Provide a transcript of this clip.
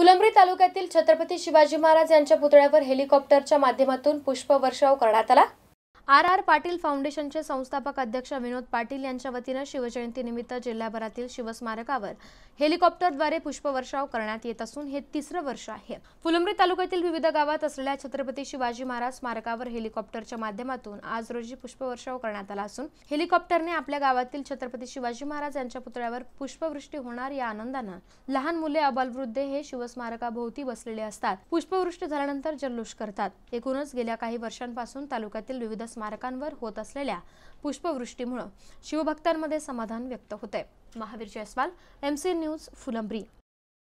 फुलंब्री तालुक्यातील छत्रपती शिवाजी महाराज यांच्या पुतळ्यावर हेलिकॉप्टरच्या माध्यमातून पुष्पवर्षाव करण्यात आला आर आर पाटील फाउंडेशनचे संस्थापक अध्यक्ष विनोद पाटील यांच्या वतीनं शिवजयंतीनिमित्त जिल्ह्याभरातील शिवस्मारकावर हेलिकॉप्टरद्वारे पुष्पवर्षाव करण्यात येत असून हे तिसरं वर्ष आहे फुलंब्री तालुक्यातील विविध गावात असलेल्या छत्रपती शिवाजी महाराज स्मारकावर हेलिकॉप्टरच्या माध्यमातून आज रोजी पुष्पवर्षाव करण्यात आला असून हेलिकॉप्टरने आपल्या गावातील छत्रपती शिवाजी महाराज यांच्या पुतळ्यावर पुष्पवृष्टी होणार या आनंदानं लहान मुले अबालवृद्धे हे शिवस्मारकाभोवती बसलेले असतात पुष्पवृष्टी झाल्यानंतर जल्लोष करतात एकूणच गेल्या काही वर्षांपासून तालुक्यातील विविध स्मारकांवर होत असलेल्या पुष्पवृष्टीमुळे शिवभक्तांमध्ये समाधान व्यक्त होते Mahavir Jaiswal M C news Phulambri